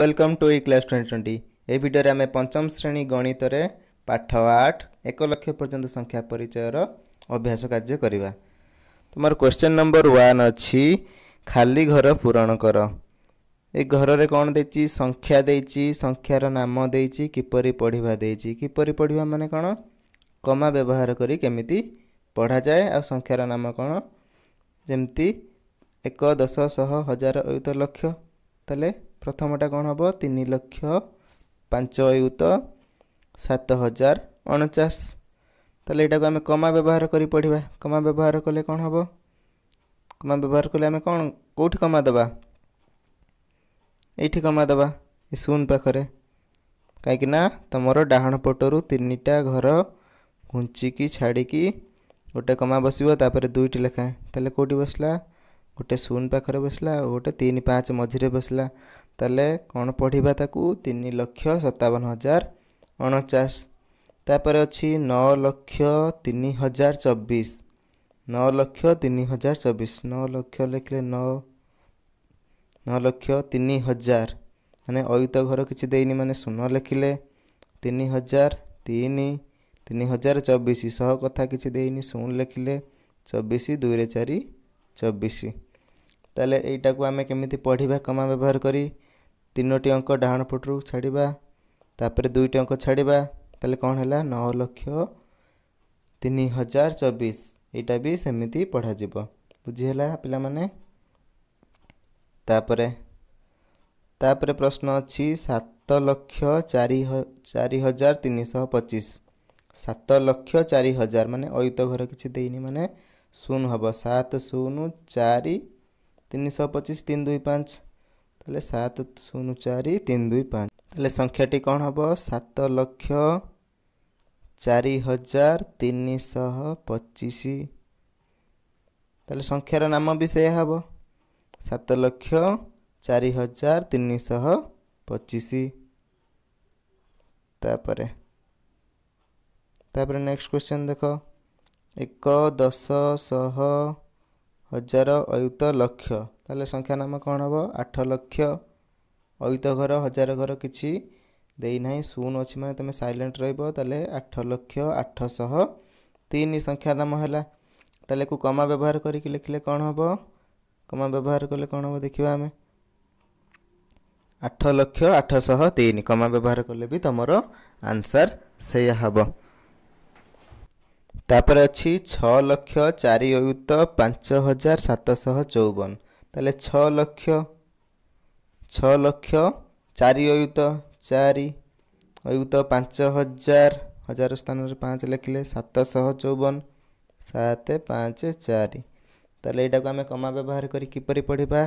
welcome to E class twenty twenty ଏହି ଭିଡ଼ିଓରେ ଆମେ ପଞ୍ଚମ ଶ୍ରେଣୀ ଗଣିତରେ ପାଠ ଆଠ ଏକ ଲକ୍ଷ ପର୍ଯ୍ୟନ୍ତ ସଂଖ୍ୟା ପରିଚୟର ଅଭ୍ୟାସ କାର୍ଯ୍ୟ କରିବା ତୁମର କ୍ୱେଶ୍ଚିନ୍ ନମ୍ବର ୱାନ୍ ଅଛି ଖାଲି ଘର ପୂରଣ କର ଏ ଘରରେ କ'ଣ ଦେଇଛି ସଂଖ୍ୟା ଦେଇଛି ସଂଖ୍ୟାର ନାମ ଦେଇଛି କିପରି ପଢ଼ିବା ଦେଇଛି କିପରି ପଢ଼ିବା ମାନେ କ'ଣ କମା ବ୍ୟବହାର କରି କେମିତି ପଢ଼ାଯାଏ ଆଉ ସଂଖ୍ୟାର ନାମ କ'ଣ ଯେମିତି ଏକ ଦଶ ଶହ ହଜାର ଏଇ ତ ଲକ୍ଷ ତାହେଲେ ପ୍ରଥମଟା କ'ଣ ହେବ ତିନି ଲକ୍ଷ ପାଞ୍ଚ ଏୟୁତ ସାତ ହଜାର ଅଣଚାଶ ତାହେଲେ ଏଇଟାକୁ ଆମେ କମା ବ୍ୟବହାର କରି ପଢ଼ିବା କମା ବ୍ୟବହାର କଲେ କ'ଣ ହେବ କମା ବ୍ୟବହାର କଲେ ଆମେ କ'ଣ କେଉଁଠି କମା ଦେବା ଏଇଠି କମା ଦେବା ଏ ଶୂନ ପାଖରେ କାହିଁକିନା ତୁମର ଡାହାଣ ପଟରୁ ତିନିଟା ଘର ଘୁଞ୍ଚିକି ଛାଡ଼ିକି ଗୋଟେ କମା ବସିବ ତାପରେ ଦୁଇଟି ଲେଖାଏଁ ତାହେଲେ କେଉଁଠି ବସିଲା गोटे सुन पाखेर बसला पाँच मझिएर बसला तिन लक्ष सतावन हजार अनचास त लक्ष हजार चबिस 9 चबिस न लक्षे नजार अयुत घर कि म शून्य लेखे तिन हजार तिन तिन हजार चबिस शून् लेखे चबिस दुई चार चबिस ତାହେଲେ ଏଇଟାକୁ ଆମେ କେମିତି ପଢ଼ିବା କମା ବ୍ୟବହାର କରି ତିନୋଟି ଅଙ୍କ ଡାହାଣ ପଟରୁ ଛାଡ଼ିବା ତାପରେ ଦୁଇଟି ଅଙ୍କ ଛାଡ଼ିବା ତାହେଲେ କ'ଣ ହେଲା ନଅ ଲକ୍ଷ ତିନି ହଜାର ଚବିଶ ଏଇଟା ବି ସେମିତି ପଢ଼ାଯିବ ବୁଝିହେଲା ପିଲାମାନେ ତାପରେ ତାପରେ ପ୍ରଶ୍ନ ଅଛି ସାତ ଲକ୍ଷ ଚାରି ଚାରି ହଜାର ତିନିଶହ ପଚିଶ ସାତ ଲକ୍ଷ ଚାରି ହଜାର ମାନେ ଅୟୁତ ଘର କିଛି ଦେଇନି ମାନେ ଶୂନ ହେବ ସାତ ଶୂନ ଚାରି ତିନିଶହ ପଚିଶ ତିନି ଦୁଇ ପାଞ୍ଚ ତାହେଲେ ସାତ ଶୂନ ଚାରି ତିନି ଦୁଇ ପାଞ୍ଚ ତାହେଲେ ସଂଖ୍ୟାଟି କ'ଣ ହେବ ସାତ ଲକ୍ଷ ଚାରି ହଜାର ତିନିଶହ ପଚିଶ ତାହେଲେ ସଂଖ୍ୟାର ନାମ ବି ସେଇଆ ହେବ ସାତ ଲକ୍ଷ ଚାରି ହଜାର ତିନିଶହ ପଚିଶ ତାପରେ ତାପରେ ନେକ୍ସଟ କ୍ୱେଶ୍ଚନ୍ ଦେଖ ଏକ ଦଶ ଶହ ହଜାର ଅୟୁତ ଲକ୍ଷ ତାହେଲେ ସଂଖ୍ୟା ନାମ କ'ଣ ହେବ ଆଠ ଲକ୍ଷ ଅୟୁତ ଘର ହଜାର ଘର କିଛି ଦେଇନାହିଁ ଶୂନ ଅଛି ମାନେ ତୁମେ ସାଇଲେଣ୍ଟ ରହିବ ତାହେଲେ ଆଠ ଲକ୍ଷ ଆଠଶହ ତିନି ସଂଖ୍ୟା ନାମ ହେଲା ତାହେଲେ କୁ କମା ବ୍ୟବହାର କରିକି ଲେଖିଲେ କ'ଣ ହେବ କମା ବ୍ୟବହାର କଲେ କ'ଣ ହେବ ଦେଖିବା ଆମେ ଆଠ ଲକ୍ଷ ଆଠଶହ ତିନି କମା ବ୍ୟବହାର କଲେ ବି ତୁମର ଆନ୍ସର ସେଇଆ ହେବ ତାପରେ ଅଛି ଛଅ ଲକ୍ଷ ଚାରି ଅୟୁତ ପାଞ୍ଚ ହଜାର ସାତଶହ ଚଉବନ ତାହେଲେ ଛଅ ଲକ୍ଷ ଛଅ ଲକ୍ଷ ଚାରି ଅୟୁତ ଚାରି ଅୟୁତ ପାଞ୍ଚ ହଜାର ହଜାର ସ୍ଥାନରେ ପାଞ୍ଚ ଲେଖିଲେ ସାତଶହ ଚଉବନ ସାତ ପାଞ୍ଚ ଚାରି ତାହେଲେ ଏଇଟାକୁ ଆମେ କମା ବ୍ୟବହାର କରି କିପରି ପଢ଼ିବା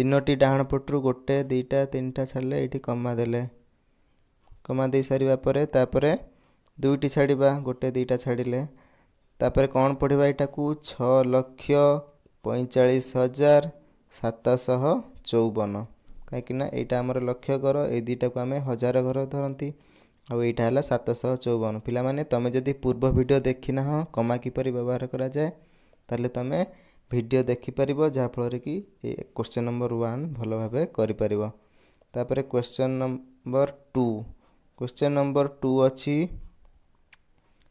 ତିନୋଟି ଡାହାଣ ପଟରୁ ଗୋଟେ ଦୁଇଟା ତିନିଟା ଛାଡ଼ିଲେ ଏଇଠି କମା ଦେଲେ କମା ଦେଇ ସାରିବା ପରେ ତାପରେ ଦୁଇଟି ଛାଡ଼ିବା ଗୋଟେ ଦୁଇଟା ଛାଡ଼ିଲେ ତାପରେ କ'ଣ ପଡ଼ିବା ଏଇଟାକୁ ଛଅ ଲକ୍ଷ ପଇଁଚାଳିଶ ହଜାର ସାତଶହ ଚଉବନ କାହିଁକିନା ଏଇଟା ଆମର ଲକ୍ଷ୍ୟ ଘର ଏଇ ଦୁଇଟାକୁ ଆମେ ହଜାର ଘର ଧରନ୍ତି ଆଉ ଏଇଟା ହେଲା ସାତଶହ ଚଉବନ ପିଲାମାନେ ତୁମେ ଯଦି ପୂର୍ବ ଭିଡ଼ିଓ ଦେଖିନାହଁ କମା କିପରି ବ୍ୟବହାର କରାଯାଏ ତାହେଲେ ତୁମେ ଭିଡ଼ିଓ ଦେଖିପାରିବ ଯାହାଫଳରେ କି ଏ କ୍ୱେଶ୍ଚନ୍ ନମ୍ବର ୱାନ୍ ଭଲ ଭାବେ କରିପାରିବ ତାପରେ question number two question number two ଅଛି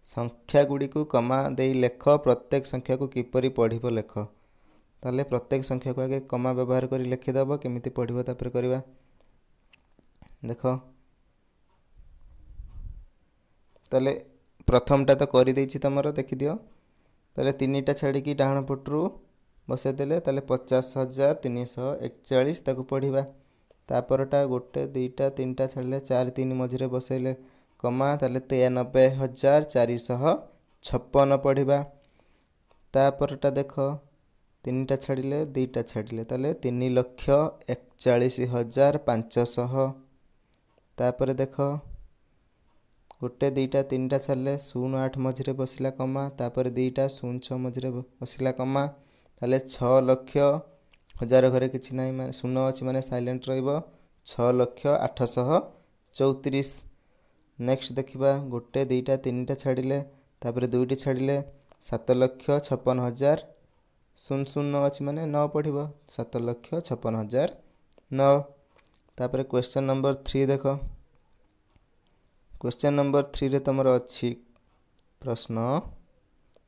संख्या गुड़ी कमा दे लेख प्रत्येक संख्या संख्याक किपरि पढिब लेख त प्रत्येक संख्या को आगे कमा व्यवहार कि लेखिदेब केमि पढिबे देखि प्रथमटा त गरिदेछिदियो तिनटा छाडिक डाहाँपट्रु बसैदेले पचास हजार तिन सय एकचालिस पढि त गए दुईटा तिनटा छाडिले चार तिन मझिर बसैले କମା ତାହେଲେ ତେୟାନବେ ହଜାର ଚାରିଶହ ଛପନ ପଢ଼ିବା ତାପରଟା ଦେଖ ତିନିଟା ଛାଡ଼ିଲେ ଦୁଇଟା ଛାଡ଼ିଲେ ତାହେଲେ ତିନି ଲକ୍ଷ ଏକଚାଳିଶ ହଜାର ପାଞ୍ଚଶହ ତାପରେ ଦେଖ ଗୋଟେ ଦୁଇଟା ତିନିଟା ଛାଡ଼ିଲେ ଶୂନ ଆଠ ମଝିରେ ବସିଲା କମା ତାପରେ ଦୁଇଟା ଶୂନ ଛଅ ମଝିରେ ବସିଲା କମା ତାହେଲେ ଛଅ ଲକ୍ଷ ହଜାର ଘରେ କିଛି ନାହିଁ ମାନେ ଶୂନ ଅଛି ମାନେ ସାଇଲେଣ୍ଟ ରହିବ ଛଅ ଲକ୍ଷ ଆଠଶହ ଚଉତିରିଶ ନେକ୍ସଟ ଦେଖିବା ଗୋଟେ ଦୁଇଟା ତିନିଟା ଛାଡ଼ିଲେ ତାପରେ ଦୁଇଟି ଛାଡ଼ିଲେ ସାତ ଲକ୍ଷ ଛପନ ହଜାର ଶୂନ ଶୂନ ନଅ ଅଛି ମାନେ ନଅ ପଢ଼ିବ ସାତ ଲକ୍ଷ ଛପନ ହଜାର ନଅ ତାପରେ କ୍ୱେଶ୍ଚନ ନମ୍ବର ଥ୍ରୀ ଦେଖ କ୍ୱେଶ୍ଚନ ନମ୍ବର ଥ୍ରୀରେ ତୁମର ଅଛି ପ୍ରଶ୍ନ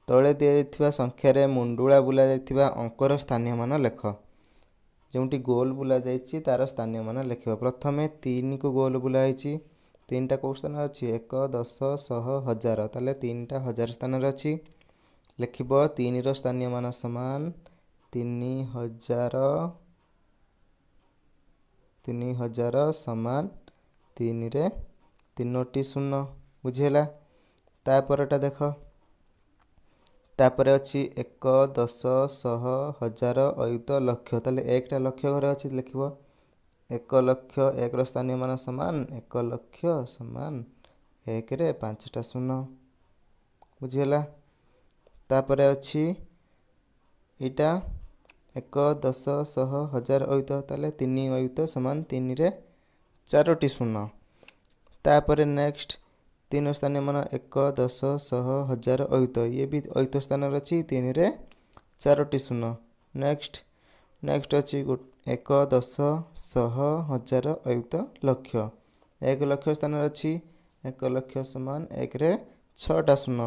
ତଳେ ଦିଆଯାଇଥିବା ସଂଖ୍ୟାରେ ମୁଣ୍ଡୁଳା ବୁଲାଯାଇଥିବା ଅଙ୍କର ସ୍ଥାନୀୟ ମାନ ଲେଖ ଯେଉଁଠି ଗୋଲ୍ ବୁଲାଯାଇଛି ତା'ର ସ୍ଥାନୀୟ ମାନ ଲେଖିବ ପ୍ରଥମେ ତିନିକୁ ଗୋଲ୍ ବୁଲା ହେଇଛି তিনটা କେଉଁ ସ୍ଥାନରେ ଅଛି ଏକ ଦଶ ଶହ ହଜାର ତାହେଲେ ତିନିଟା ହଜାର ସ୍ଥାନରେ ଅଛି ଲେଖିବ ତିନିର ସ୍ଥାନୀୟ ମାନ ସମାନ ତିନି ହଜାର ତିନି ହଜାର ସମାନ ତିନିରେ ତିନୋଟି ଶୂନ ବୁଝିହେଲା ତାପରଟା ଦେଖ ତାପରେ ଅଛି ଏକ ଦଶ ଶହ ହଜାର ଅୟୁତ ଲକ୍ଷ ତାହେଲେ ଏକଟା ଲକ୍ଷ ଘରେ ଅଛି ଲେଖିବ ଏକ ଲକ୍ଷ ଏକର ସ୍ଥାନୀୟ ମାନ ସମାନ ଏକ ଲକ୍ଷ ସମାନ ଏକରେ ପାଞ୍ଚଟା ଶୂନ ବୁଝିହେଲା ତାପରେ ଅଛି ଏଇଟା ଏକ ଦଶ ଶହ ହଜାର ଅୟୁତ ତାହେଲେ ତିନି ଅୟୁତ ସମାନ ତିନିରେ ଚାରୋଟି ଶୂନ ତାପରେ ନେକ୍ସଟ ତିନି ସ୍ଥାନୀୟ ମାନ ଏକ ଦଶ ଶହ ହଜାର ଅୟୁତ ଇଏ ବି ଅୟୁତ ସ୍ଥାନରେ ଅଛି ତିନିରେ ଚାରୋଟି ଶୂନ ନେକ୍ସଟ ନେକ୍ସଟ ଅଛି ଏକ ଦଶ ଶହ ହଜାର ଅୟୁକ୍ତ ଲକ୍ଷ ଏକ ଲକ୍ଷ ସ୍ଥାନରେ ଅଛି ଏକ ଲକ୍ଷ ସମାନ ଏକରେ ଛଅଟା ଶୂନ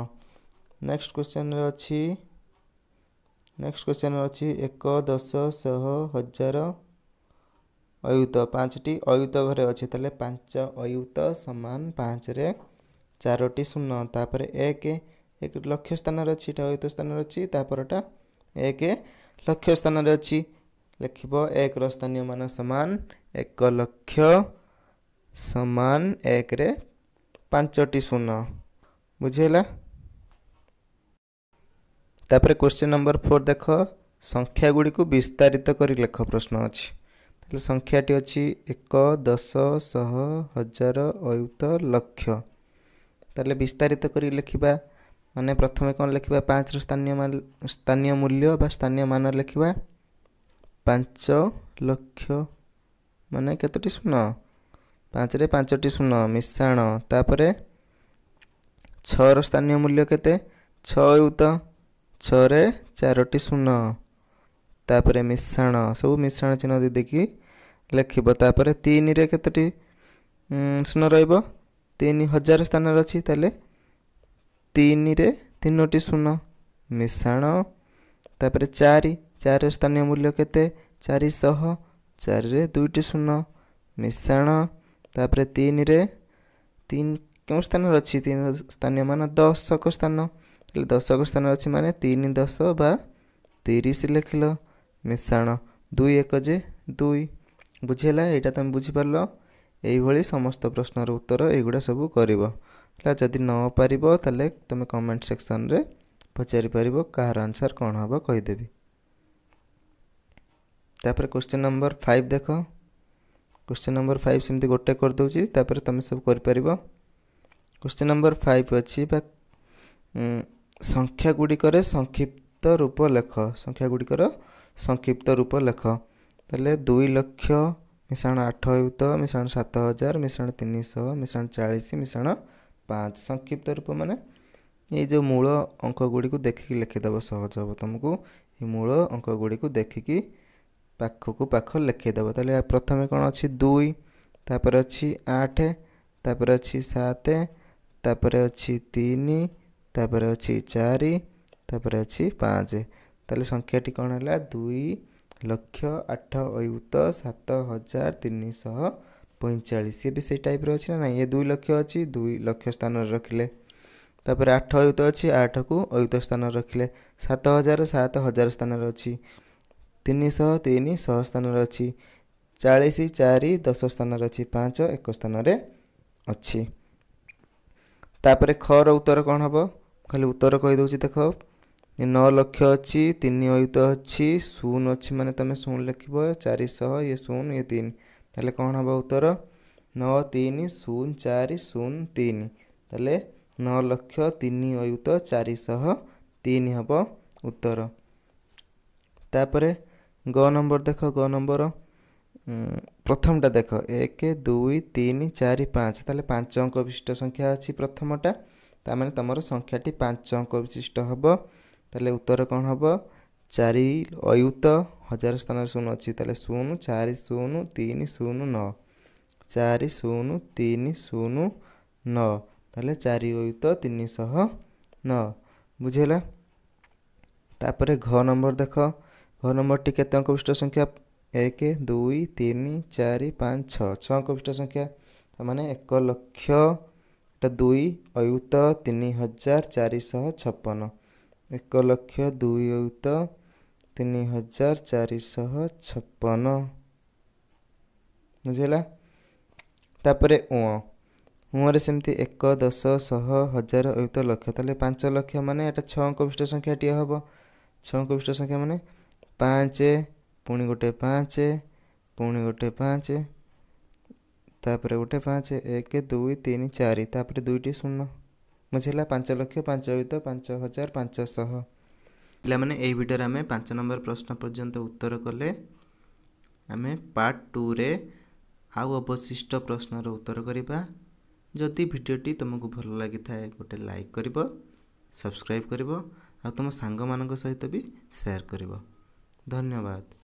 ନେକ୍ସଟ କ୍ୱେଶ୍ଚନରେ ଅଛି ନେକ୍ସଟ କ୍ୱେଶ୍ଚନରେ ଅଛି ଏକ ଦଶ ଶହ ହଜାର ଅୟୁତ ପାଞ୍ଚଟି ଅୟୁତ ଘରେ ଅଛି ତାହେଲେ ପାଞ୍ଚ ଅୟୁତ ସମାନ ପାଞ୍ଚରେ ଚାରୋଟି ଶୂନ ତାପରେ ଏକ ଏକ ଲକ୍ଷ ସ୍ଥାନରେ ଅଛି ଏଇଟା ଅୟୁତ ସ୍ଥାନରେ ଅଛି ତାପରଟା ଏକ ଲକ୍ଷ ସ୍ଥାନରେ ଅଛି ଲେଖିବ ଏକର ସ୍ଥାନୀୟ ମାନ ସମାନ ଏକ ଲକ୍ଷ ସମାନ ଏକରେ ପାଞ୍ଚଟି ଶୂନ ବୁଝିହେଲା ତାପରେ କୋଶ୍ଚିନ୍ ନମ୍ବର ଫୋର୍ ଦେଖ ସଂଖ୍ୟା ଗୁଡ଼ିକୁ ବିସ୍ତାରିତ କରି ଲେଖ ପ୍ରଶ୍ନ ଅଛି ତାହେଲେ ସଂଖ୍ୟାଟି ଅଛି ଏକ ଦଶ ଶହ ହଜାର ଅୟୁତ ଲକ୍ଷ ତାହେଲେ ବିସ୍ତାରିତ କରି ଲେଖିବା ମାନେ ପ୍ରଥମେ କ'ଣ ଲେଖିବା ପାଞ୍ଚର ସ୍ଥାନୀୟ ସ୍ଥାନୀୟ ମୂଲ୍ୟ ବା ସ୍ଥାନୀୟ ମାନ ଲେଖିବା ପାଞ୍ଚ ଲକ୍ଷ ମାନେ କେତୋଟି ଶୂନ ପାଞ୍ଚରେ ପାଞ୍ଚଟି ଶୂନ ମିଶାଣ ତାପରେ ଛଅର ସ୍ଥାନୀୟ ମୂଲ୍ୟ କେତେ ଛଅ ୟୁ ତ ଛଅରେ ଚାରୋଟି ଶୂନ ତାପରେ ମିଶାଣ ସବୁ ମିଶାଣ ଚିହ୍ନ ଦେଇକି ଲେଖିବ ତାପରେ ତିନିରେ କେତୋଟି ଶୂନ ରହିବ ତିନି ହଜାର ସ୍ଥାନରେ ଅଛି ତାହେଲେ ତିନିରେ ତିନୋଟି ଶୂନ ମିଶାଣ ତାପରେ ଚାରି ଚାରିର ସ୍ଥାନୀୟ ମୂଲ୍ୟ କେତେ ଚାରିଶହ ଚାରିରେ ଦୁଇଟି ଶୂନ ମିଶାଣ ତାପରେ ତିନିରେ ତିନି କେଉଁ ସ୍ଥାନରେ ଅଛି ତିନି ସ୍ଥାନୀୟ ମାନ ଦଶକ ସ୍ଥାନ ହେଲେ ଦଶକ ସ୍ଥାନରେ ଅଛି ମାନେ ତିନି ଦଶ ବା ତିରିଶ ଲେଖିଲ ମିଶାଣ ଦୁଇ ଏକ ଯେ ଦୁଇ ବୁଝିହେଲା ଏଇଟା ତୁମେ ବୁଝିପାରିଲ ଏଇଭଳି ସମସ୍ତ ପ୍ରଶ୍ନର ଉତ୍ତର ଏଇଗୁଡ଼ା ସବୁ କରିବ ହେଲା ଯଦି ନ ପାରିବ ତାହେଲେ ତୁମେ କମେଣ୍ଟ ସେକ୍ସନରେ ପଚାରିପାରିବ କାହାର ଆନ୍ସର୍ କ'ଣ ହେବ କହିଦେବି ତାପରେ କୋଶ୍ଚିନ୍ ନମ୍ବର ଫାଇଭ୍ ଦେଖ କୋଶ୍ଚିନ୍ ନମ୍ବର ଫାଇଭ୍ ସେମିତି ଗୋଟେ କରିଦେଉଛି ତାପରେ ତୁମେ ସବୁ କରିପାରିବ କୋଶ୍ଚିନ୍ ନମ୍ବର ଫାଇଭ୍ ଅଛି ବା ସଂଖ୍ୟା ଗୁଡ଼ିକରେ ସଂକ୍ଷିପ୍ତ ରୂପ ଲେଖ ସଂଖ୍ୟା ଗୁଡ଼ିକର ସଂକ୍ଷିପ୍ତ ରୂପ ଲେଖ ତାହେଲେ ଦୁଇ ଲକ୍ଷ ମିଶାଣ ଆଠ ହେଉତ ମିଶାଣ ସାତ ହଜାର ମିଶାଣ ତିନିଶହ ମିଶାଣ ଚାଳିଶ ମିଶାଣ ପାଞ୍ଚ ସଂକ୍ଷିପ୍ତ ରୂପ ମାନେ ଏଇ ଯେଉଁ ମୂଳ ଅଙ୍କ ଗୁଡ଼ିକୁ ଦେଖିକି ଲେଖିଦେବ ସହଜ ହେବ ତୁମକୁ ଏ ମୂଳ ଅଙ୍କ ଗୁଡ଼ିକୁ ଦେଖିକି ପାଖକୁ ପାଖ ଲେଖାଇଦେବ ତାହେଲେ ପ୍ରଥମେ କ'ଣ ଅଛି ଦୁଇ ତାପରେ ଅଛି ଆଠ ତାପରେ ଅଛି ସାତ ତାପରେ ଅଛି ତିନି ତାପରେ ଅଛି ଚାରି ତାପରେ ଅଛି ପାଞ୍ଚ ତାହେଲେ ସଂଖ୍ୟାଟି କ'ଣ ହେଲା ଦୁଇ ଲକ୍ଷ ଆଠ ଅୟୁତ ସାତ ହଜାର ତିନିଶହ ପଇଁଚାଳିଶ ଏବେ ସେଇ ଟାଇପ୍ର ଅଛି ନା ନାହିଁ ଏ ଦୁଇ ଲକ୍ଷ ଅଛି ଦୁଇ ଲକ୍ଷ ସ୍ଥାନରେ ରଖିଲେ ତାପରେ ଆଠ ଅୟୁତ ଅଛି ଆଠକୁ ଅୟୁତ ସ୍ଥାନରେ ରଖିଲେ ସାତ ହଜାର ସାତ ହଜାର ସ୍ଥାନରେ ଅଛି ତିନିଶହ ତିନି ଶହ ସ୍ଥାନରେ ଅଛି ଚାଳିଶ ଚାରି ଦଶ ସ୍ଥାନରେ ଅଛି ପାଞ୍ଚ ଏକ ସ୍ଥାନରେ ଅଛି ତାପରେ ଖର ଉତ୍ତର କ'ଣ ହେବ ଖାଲି ଉତ୍ତର କହିଦେଉଛି ଦେଖ ନ ଲକ୍ଷ ଅଛି ତିନି ଅୟୁତ ଅଛି ଶୂନ ଅଛି ମାନେ ତୁମେ ଶୂନ ଲେଖିବ ଚାରିଶହ ଇଏ ଶୂନ ଇଏ ତିନି ତାହେଲେ କ'ଣ ହେବ ଉତ୍ତର ନଅ ତିନି ଶୂନ ଚାରି ଶୂନ ତିନି ତାହେଲେ ନଅ ଲକ୍ଷ ତିନି ଅୟୁତ ଚାରିଶହ ତିନି ହେବ ଉତ୍ତର ତାପରେ ଗ ନମ୍ବର ଦେଖ ଗ ନମ୍ବର ପ୍ରଥମଟା ଦେଖ ଏକ ଦୁଇ ତିନି ଚାରି ପାଞ୍ଚ ତାହେଲେ ପାଞ୍ଚ ଅଙ୍କ ବିଶିଷ୍ଟ ସଂଖ୍ୟା ଅଛି ପ୍ରଥମଟା ତା ମାନେ ତୁମର ସଂଖ୍ୟାଟି ପାଞ୍ଚ ଅଙ୍କ ବିଶିଷ୍ଟ ହେବ ତାହେଲେ ଉତ୍ତର କ'ଣ ହେବ ଚାରି ଅୟୁତ ହଜାର ସ୍ଥାନରେ ଶୂନ ଅଛି ତାହେଲେ ଶୂନ ଚାରି ଶୂନ ତିନି ଶୂନ ନଅ ଚାରି ଶୂନ ତିନି ଶୂନ ନଅ ତାହେଲେ ଚାରି ଅୟୁତ ତିନିଶହ ନଅ ବୁଝିହେଲା ତାପରେ ଘ ନମ୍ବର ଦେଖ ଫୋନ୍ ନମ୍ବରଟି କେତେ ଅଙ୍କ ବିଷ୍ଟ ସଂଖ୍ୟା ଏକ ଦୁଇ ତିନି ଚାରି ପାଞ୍ଚ ଛଅ ଛଅ ଅଙ୍କ ବିଷ୍ଟ ସଂଖ୍ୟା ତାମାନେ ଏକ ଲକ୍ଷ ଦୁଇ ଅୟୁତ ତିନି ହଜାର ଚାରିଶହ ଛପନ ଏକ ଲକ୍ଷ ଦୁଇ ଅୟୁତ ତିନି ହଜାର ଚାରିଶହ ଛପନ ବୁଝିହେଲା ତାପରେ ଉଅ ଉଅଁରେ ସେମିତି ଏକ ଦଶ ଶହ ହଜାର ଅୟୁତ ଲକ୍ଷ ତାହେଲେ ପାଞ୍ଚ ଲକ୍ଷ ମାନେ ଏଇଟା ଛଅ ଅଙ୍କ ବିଷ୍ଟ ସଂଖ୍ୟାଟିଏ ହେବ ଛଅ ଅଙ୍କ ବିଷ୍ଟ ସଂଖ୍ୟା ମାନେ ପାଞ୍ଚ ପୁଣି ଗୋଟେ ପାଞ୍ଚ ପୁଣି ଗୋଟେ ପାଞ୍ଚ ତାପରେ ଗୋଟେ ପାଞ୍ଚ ଏକ ଦୁଇ ତିନି ଚାରି ତାପରେ ଦୁଇଟି ଶୂନ ବୁଝିଲା ପାଞ୍ଚ ଲକ୍ଷ ପାଞ୍ଚ ହୁଏତ ପାଞ୍ଚ ହଜାର ପାଞ୍ଚଶହ ପିଲାମାନେ ଏହି ଭିଡ଼ିଓରେ ଆମେ ପାଞ୍ଚ ନମ୍ବର ପ୍ରଶ୍ନ ପର୍ଯ୍ୟନ୍ତ ଉତ୍ତର କଲେ ଆମେ ପାର୍ଟ ଟୁରେ ଆଉ ଅବଶିଷ୍ଟ ପ୍ରଶ୍ନର ଉତ୍ତର କରିବା ଯଦି ଭିଡ଼ିଓଟି ତୁମକୁ ଭଲ ଲାଗିଥାଏ ଗୋଟେ ଲାଇକ୍ କରିବ ସବସ୍କ୍ରାଇବ୍ କରିବ ଆଉ ତୁମ ସାଙ୍ଗମାନଙ୍କ ସହିତ ବି ସେୟାର କରିବ धन्यवाद